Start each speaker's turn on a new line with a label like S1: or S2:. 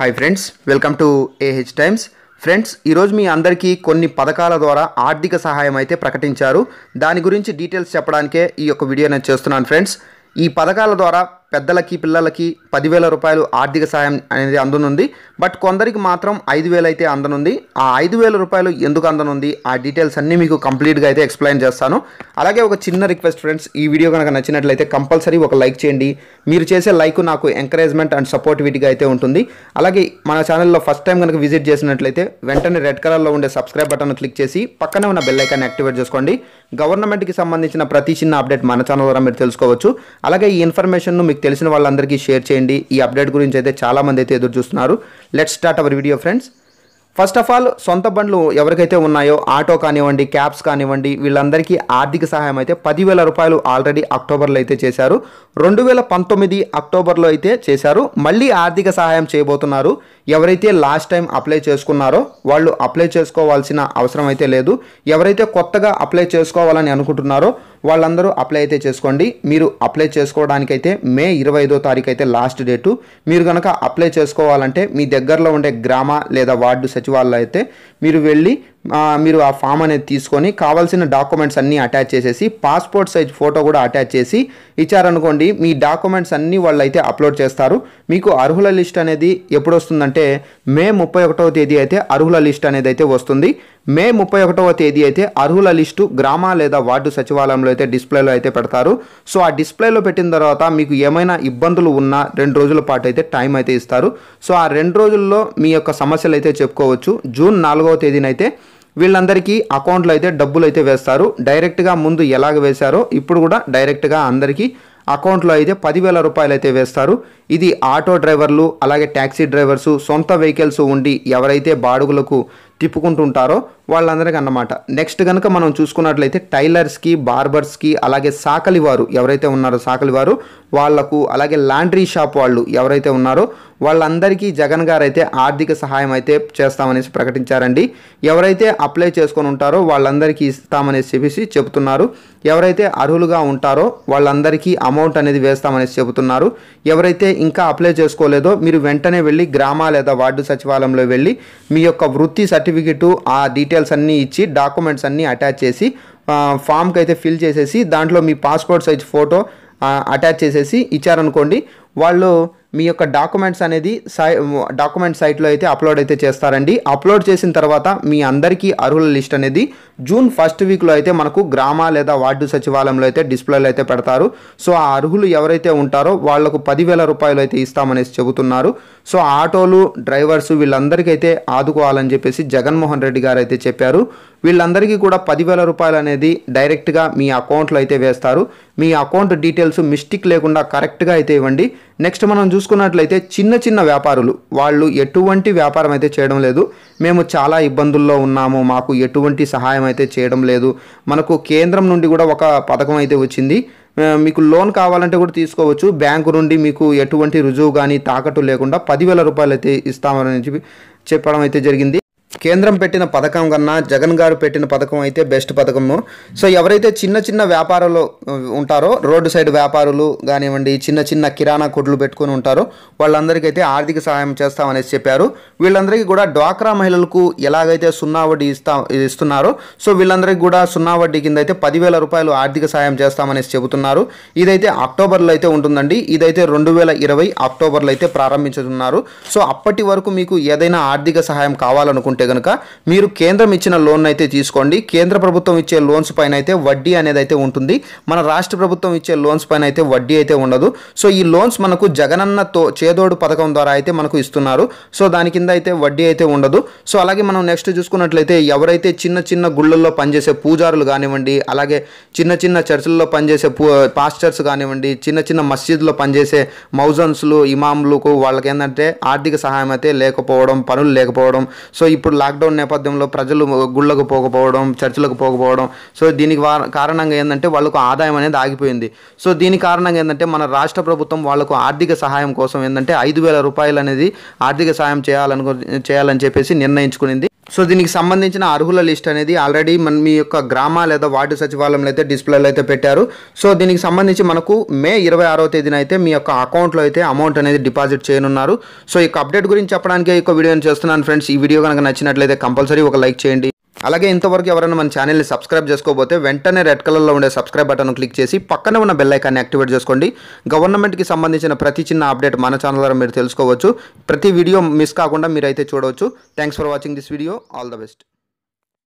S1: hi friends welcome to A H times friends ఈరోజు మీ అందరికీ కొన్ని పథకాల ద్వారా ఆర్థిక సహాయం అయితే ప్రకటించారు దాని గురించి డీటెయిల్స్ చెప్పడానికే ఈ యొక్క వీడియో నేను చేస్తున్నాను ఫ్రెండ్స్ ఈ పథకాల ద్వారా పెద్దలకి పిల్లలకి పదివేల రూపాయలు ఆర్థిక సాయం అనేది అందనుంది బట్ కొందరికి మాత్రం ఐదు అయితే అందనుంది ఆ ఐదు వేల రూపాయలు ఎందుకు అందనుంది ఆ డీటెయిల్స్ అన్నీ మీకు కంప్లీట్గా అయితే ఎక్స్ప్లెయిన్ చేస్తాను అలాగే ఒక చిన్న రిక్వెస్ట్ ఫ్రెండ్స్ ఈ వీడియో కనుక నచ్చినట్లయితే కంపల్సరీ ఒక లైక్ చేయండి మీరు చేసే లైక్ నాకు ఎంకరేజ్మెంట్ అండ్ సపోర్ట్ వీటిగా అయితే ఉంటుంది అలాగే మన ఛానల్లో ఫస్ట్ టైం కనుక విజిట్ చేసినట్లయితే వెంటనే రెడ్ కలర్లో ఉండే సబ్స్క్రైబ్ బటన్ క్లిక్ చేసి పక్కనే ఉన్న బెల్లైకాన్ని యాక్టివేట్ చేసుకోండి గవర్నమెంట్కి సంబంధించిన ప్రతి చిన్న అప్డేట్ మన ఛానల్ ద్వారా మీరు తెలుసుకోవచ్చు అలాగే ఈ ఇన్ఫర్మేషన్ను మీకు తెలిసిన వాళ్ళందరికీ షేర్ చేయండి ఈ అప్డేట్ గురించి అయితే చాలామంది అయితే ఎదురు చూస్తున్నారు let start our video friends first of all సొంత బండ్లు ఎవరికైతే ఉన్నాయో ఆటో కానివ్వండి క్యాబ్స్ కానివ్వండి వీళ్ళందరికీ ఆర్థిక సహాయం అయితే పదివేల రూపాయలు ఆల్రెడీ అక్టోబర్లో అయితే చేశారు రెండు వేల పంతొమ్మిది అక్టోబర్లో అయితే చేశారు మళ్ళీ ఆర్థిక సహాయం చేయబోతున్నారు ఎవరైతే లాస్ట్ టైం అప్లై చేసుకున్నారో వాళ్ళు అప్లై చేసుకోవాల్సిన అవసరం అయితే లేదు ఎవరైతే కొత్తగా అప్లై చేసుకోవాలని అనుకుంటున్నారో వాళ్ళందరూ అప్లై అయితే చేసుకోండి మీరు అప్లై చేసుకోవడానికైతే మే ఇరవై ఐదో తారీఖు అయితే లాస్ట్ డేటు మీరు కనుక అప్లై చేసుకోవాలంటే మీ దగ్గరలో ఉండే గ్రామ లేదా వార్డు సచివాలయ అయితే మీరు వెళ్ళి మీరు ఆ ఫామ్ అనేది తీసుకొని కావాల్సిన డాక్యుమెంట్స్ అన్నీ అటాచ్ చేసేసి పాస్పోర్ట్ సైజ్ ఫోటో కూడా అటాచ్ చేసి ఇచ్చారనుకోండి మీ డాక్యుమెంట్స్ అన్నీ వాళ్ళు అయితే అప్లోడ్ చేస్తారు మీకు అర్హుల లిస్ట్ అనేది ఎప్పుడు వస్తుందంటే అంటే మే ముప్పై ఒకటవ తేదీ అయితే అర్హుల లిస్ట్ అనేది అయితే వస్తుంది మే ముప్పై ఒకటవ తేదీ అయితే అర్హుల లిస్టు గ్రామ లేదా వార్డు సచివాలయంలో అయితే డిస్ప్లేలో అయితే పెడతారు సో ఆ డిస్ప్లేలో పెట్టిన తర్వాత మీకు ఏమైనా ఇబ్బందులు ఉన్నా రెండు రోజుల పాటు అయితే టైం అయితే ఇస్తారు సో ఆ రెండు రోజుల్లో మీ యొక్క సమస్యలు అయితే చెప్పుకోవచ్చు జూన్ నాలుగవ తేదీనైతే వీళ్ళందరికీ అకౌంట్లో అయితే డబ్బులు అయితే వేస్తారు డైరెక్ట్గా ముందు ఎలాగ వేశారో ఇప్పుడు కూడా డైరెక్ట్గా అందరికీ అకౌంట్లో అయితే పదివేల రూపాయలు అయితే వేస్తారు ఇది ఆటో డ్రైవర్లు అలాగే ట్యాక్సీ డ్రైవర్సు సొంత వెహికల్స్ ఉండి ఎవరైతే బాడుగులకు తిప్పుకుంటూ ఉంటారో వాళ్ళందరికీ అన్నమాట నెక్స్ట్ కనుక మనం చూసుకున్నట్లయితే టైలర్స్కి బార్బర్స్కి అలాగే సాకలి వారు ఎవరైతే ఉన్నారో సాకలి వారు వాళ్లకు అలాగే లాండ్రీ షాప్ వాళ్ళు ఎవరైతే ఉన్నారో వాళ్ళందరికీ జగన్ గారు అయితే ఆర్థిక సహాయం అయితే చేస్తామనేసి ప్రకటించారండి ఎవరైతే అప్లై చేసుకొని ఉంటారో వాళ్ళందరికీ ఇస్తామనేసి చెప్పేసి చెబుతున్నారు ఎవరైతే అర్హులుగా ఉంటారో వాళ్ళందరికీ అమౌంట్ అనేది వేస్తామనేసి చెబుతున్నారు ఎవరైతే ఇంకా అప్లై చేసుకోలేదో మీరు వెంటనే వెళ్ళి గ్రామ లేదా వార్డు సచివాలయంలో వెళ్ళి మీ యొక్క వృత్తి సర్టిఫికేట్ సర్టిఫికెట్ ఆ డీటెయిల్స్ అన్నీ ఇచ్చి డాక్యుమెంట్స్ అన్నీ అటాచ్ చేసి ఫామ్కి అయితే ఫిల్ చేసేసి దాంట్లో మీ పాస్పోర్ట్ సైజ్ ఫోటో అటాచ్ చేసేసి ఇచ్చారనుకోండి వాళ్ళు మీ యొక్క డాక్యుమెంట్స్ అనేది సై డాక్యుమెంట్ సైట్లో అయితే అప్లోడ్ అయితే చేస్తారండి అప్లోడ్ చేసిన తర్వాత మీ అందరికీ అర్హుల లిస్ట్ అనేది జూన్ ఫస్ట్ వీక్లో అయితే మనకు గ్రామ లేదా వార్డు సచివాలయంలో అయితే డిస్ప్లేలో అయితే పెడతారు సో ఆ అర్హులు ఎవరైతే ఉంటారో వాళ్లకు పదివేల రూపాయలు అయితే ఇస్తామనేసి చెబుతున్నారు సో ఆటోలు డ్రైవర్స్ వీళ్ళందరికీ అయితే ఆదుకోవాలని చెప్పేసి జగన్మోహన్ రెడ్డి గారు అయితే చెప్పారు వీళ్ళందరికీ కూడా పదివేల రూపాయలు అనేది డైరెక్ట్గా మీ అకౌంట్లో అయితే వేస్తారు మీ అకౌంట్ డీటెయిల్స్ మిస్టేక్ లేకుండా కరెక్ట్గా అయితే ఇవ్వండి నెక్స్ట్ మనం చూసుకున్నట్లయితే చిన్న చిన్న వ్యాపారులు వాళ్ళు ఎటువంటి వ్యాపారం అయితే చేయడం లేదు మేము చాలా ఇబ్బందుల్లో ఉన్నాము మాకు ఎటువంటి సహాయం అయితే చేయడం లేదు మనకు కేంద్రం నుండి కూడా ఒక పథకం అయితే వచ్చింది మీకు లోన్ కావాలంటే కూడా తీసుకోవచ్చు బ్యాంకు నుండి మీకు ఎటువంటి రుజువు కానీ తాకట్టు లేకుండా పదివేల రూపాయలు అయితే ఇస్తామని చెప్పి చెప్పడం అయితే జరిగింది కేంద్రం పెట్టిన పథకం కన్నా జగన్ గారు పెట్టిన పథకం అయితే బెస్ట్ పథకము సో ఎవరైతే చిన్న చిన్న వ్యాపారాలు ఉంటారో రోడ్డు సైడ్ వ్యాపారులు కానివ్వండి చిన్న చిన్న కిరాణా కొడ్లు పెట్టుకొని ఉంటారో వాళ్ళందరికైతే ఆర్థిక సహాయం చేస్తామనేసి చెప్పారు వీళ్ళందరికీ కూడా డ్వాక్రా మహిళలకు ఎలాగైతే సున్నా వడ్డీ ఇస్తా ఇస్తున్నారో సో వీళ్ళందరికీ కూడా సున్నా వడ్డీ కింద అయితే పదివేల రూపాయలు ఆర్థిక సహాయం చేస్తామనేసి చెబుతున్నారు ఇదైతే అక్టోబర్లో అయితే ఉంటుందండి ఇదైతే రెండు వేల ఇరవై అక్టోబర్లో అయితే ప్రారంభించుతున్నారు సో అప్పటి వరకు మీకు ఏదైనా ఆర్థిక సహాయం కావాలనుకుంటే కనుక మీరు కేంద్రం ఇచ్చిన లోన్ అయితే తీసుకోండి కేంద్ర ప్రభుత్వం ఇచ్చే లోన్స్ పైన అయితే వడ్డీ అనేది అయితే ఉంటుంది మన రాష్ట్ర ప్రభుత్వం ఇచ్చే లోన్స్ పైన అయితే వడ్డీ అయితే ఉండదు సో ఈ లోన్స్ మనకు జగనన్న తో చేదోడు పథకం ద్వారా అయితే మనకు ఇస్తున్నారు సో దాని కింద అయితే వడ్డీ అయితే ఉండదు సో అలాగే మనం నెక్స్ట్ చూసుకున్నట్లయితే ఎవరైతే చిన్న చిన్న గుళ్ళల్లో పనిచేసే పూజారులు కానివ్వండి అలాగే చిన్న చిన్న చర్చిల్లో పనిచేసే పూ పాస్టర్స్ కానివ్వండి చిన్న చిన్న మస్జిద్లో పనిచేసే మౌజన్స్లు ఇమామ్లకు వాళ్ళకి ఏంటంటే ఆర్థిక సహాయం అయితే లేకపోవడం పనులు లేకపోవడం సో ఇప్పుడు లాక్డౌన్ నేపథ్యంలో ప్రజలు గుళ్ళకు పోకపోవడం చర్చిలకు పోకపోవడం సో దీనికి కారణంగా ఏంటంటే వాళ్ళకు ఆదాయం అనేది ఆగిపోయింది సో దీని కారణంగా ఏంటంటే మన రాష్ట్ర ప్రభుత్వం వాళ్ళకు ఆర్థిక సహాయం కోసం ఏంటంటే ఐదు వేల రూపాయలు అనేది ఆర్థిక సహాయం చేయాలను చేయాలని చెప్పేసి నిర్ణయించుకునింది సో దీనికి సంబంధించిన అర్హుల లిస్ట్ అనేది ఆల్రెడీ మన మీ యొక్క గ్రామ లేదా వార్డు సచివాలయంలో అయితే డిస్ప్లేలో అయితే పెట్టారు సో దీనికి సంబంధించి మనకు మే ఇరవై ఆరో తేదీన అయితే మీ యొక్క అకౌంట్లో అయితే అమౌంట్ అనేది డిపాజిట్ చేయనున్నారు సో ఈ అప్డేట్ గురించి చెప్పడానికి ఈ వీడియోని చేస్తున్నాను ఫ్రెండ్స్ ఈ వీడియో కనుక నచ్చినట్లయితే కంపల్సరీ ఒక లైక్ చేయండి అలాగే ఇంతవరకు ఎవరైనా మన ఛానల్ని సబ్స్క్రైబ్ చేసుకోబోతే వెంటనే రెడ్ కలర్లో ఉండే సబ్స్క్రైబ్ బటన్ క్లిక్ చేసి పక్కనే ఉన్న బెల్ ఐకాన్ని యాక్టివేట్ చేసుకోండి గవర్నమెంట్కి సంబంధించిన ప్రతి చిన్న అప్డేట్ మన ఛానల్ ద్వారా మీరు తెలుసుకోవచ్చు ప్రతి వీడియో మిస్ కాకుండా మీరైతే చూడవచ్చు thanks for watching this video all the best